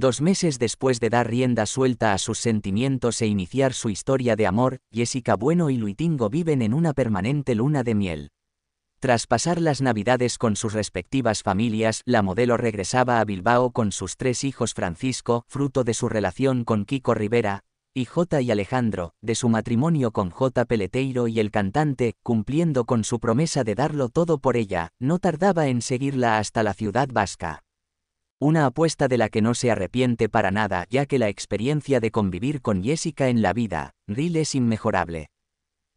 Dos meses después de dar rienda suelta a sus sentimientos e iniciar su historia de amor, Jessica Bueno y Luitingo viven en una permanente luna de miel. Tras pasar las navidades con sus respectivas familias, la modelo regresaba a Bilbao con sus tres hijos Francisco, fruto de su relación con Kiko Rivera, y J. y Alejandro, de su matrimonio con J. Peleteiro y el cantante, cumpliendo con su promesa de darlo todo por ella, no tardaba en seguirla hasta la ciudad vasca. Una apuesta de la que no se arrepiente para nada, ya que la experiencia de convivir con Jessica en la vida, real es inmejorable.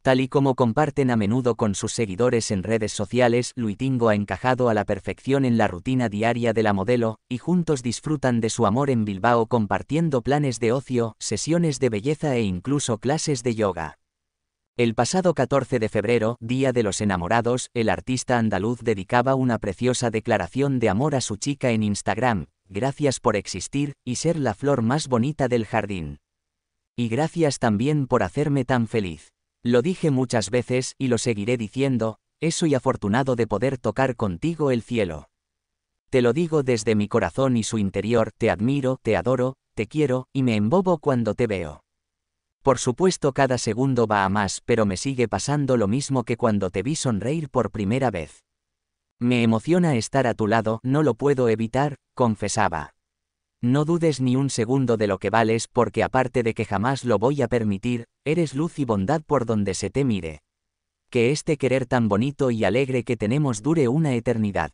Tal y como comparten a menudo con sus seguidores en redes sociales, Luitingo ha encajado a la perfección en la rutina diaria de la modelo, y juntos disfrutan de su amor en Bilbao compartiendo planes de ocio, sesiones de belleza e incluso clases de yoga. El pasado 14 de febrero, Día de los Enamorados, el artista andaluz dedicaba una preciosa declaración de amor a su chica en Instagram, gracias por existir y ser la flor más bonita del jardín. Y gracias también por hacerme tan feliz. Lo dije muchas veces y lo seguiré diciendo, eso y afortunado de poder tocar contigo el cielo. Te lo digo desde mi corazón y su interior, te admiro, te adoro, te quiero, y me embobo cuando te veo. Por supuesto cada segundo va a más, pero me sigue pasando lo mismo que cuando te vi sonreír por primera vez. Me emociona estar a tu lado, no lo puedo evitar, confesaba. No dudes ni un segundo de lo que vales porque aparte de que jamás lo voy a permitir, eres luz y bondad por donde se te mire. Que este querer tan bonito y alegre que tenemos dure una eternidad.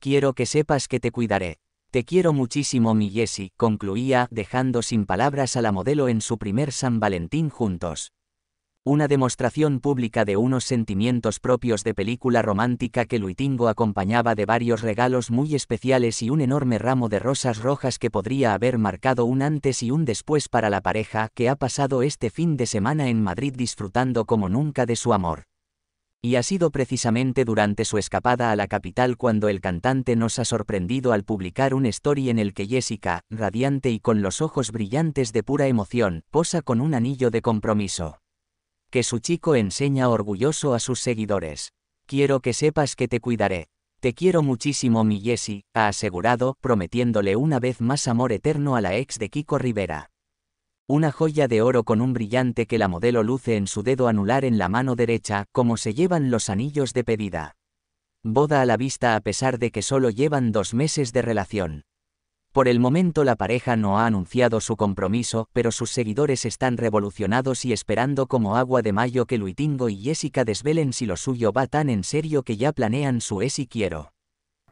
Quiero que sepas que te cuidaré. Te quiero muchísimo mi Jessie, concluía, dejando sin palabras a la modelo en su primer San Valentín juntos. Una demostración pública de unos sentimientos propios de película romántica que Luitingo acompañaba de varios regalos muy especiales y un enorme ramo de rosas rojas que podría haber marcado un antes y un después para la pareja que ha pasado este fin de semana en Madrid disfrutando como nunca de su amor. Y ha sido precisamente durante su escapada a la capital cuando el cantante nos ha sorprendido al publicar un story en el que Jessica, radiante y con los ojos brillantes de pura emoción, posa con un anillo de compromiso. Que su chico enseña orgulloso a sus seguidores. Quiero que sepas que te cuidaré. Te quiero muchísimo, mi Jessie, ha asegurado, prometiéndole una vez más amor eterno a la ex de Kiko Rivera. Una joya de oro con un brillante que la modelo luce en su dedo anular en la mano derecha, como se llevan los anillos de pedida. Boda a la vista a pesar de que solo llevan dos meses de relación. Por el momento la pareja no ha anunciado su compromiso, pero sus seguidores están revolucionados y esperando como agua de mayo que Luitingo y Jessica desvelen si lo suyo va tan en serio que ya planean su es y quiero.